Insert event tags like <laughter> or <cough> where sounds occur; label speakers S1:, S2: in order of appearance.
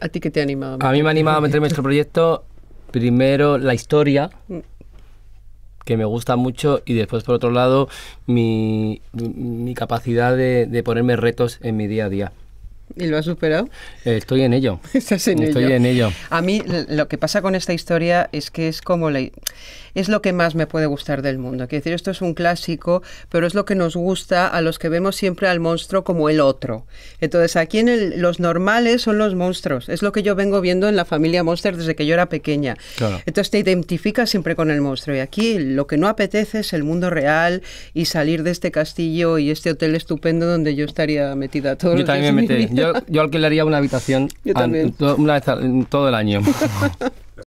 S1: ¿A ti qué te ha A, mí me ha animado a meterme en este proyecto,
S2: primero la historia, mm. que me gusta mucho, y después, por otro lado, mi, capacidad de ponerme retos en mi día a día. ¿Y lo has superado? estoy en ello. <laughs> Estás en estoy en ello.
S3: A mí lo que pasa con esta historia es que es como la, es lo que más me puede gustar del mundo. Quiero decir, esto es un clásico, pero es lo que nos gusta a los que vemos siempre al monstruo como el otro. Entonces, aquí en los normales son los monstruos. Es lo que yo vengo viendo en la familia Monster desde que yo era pequeña. Entonces, te identificas siempre con el monstruo. Y aquí lo que no apetece es el mundo real y salir de este castillo y este hotel estupendo donde yo estaría metida todo Yo también
S2: me metí yo, alquilaría una habitación
S1: todo el año. <laughs>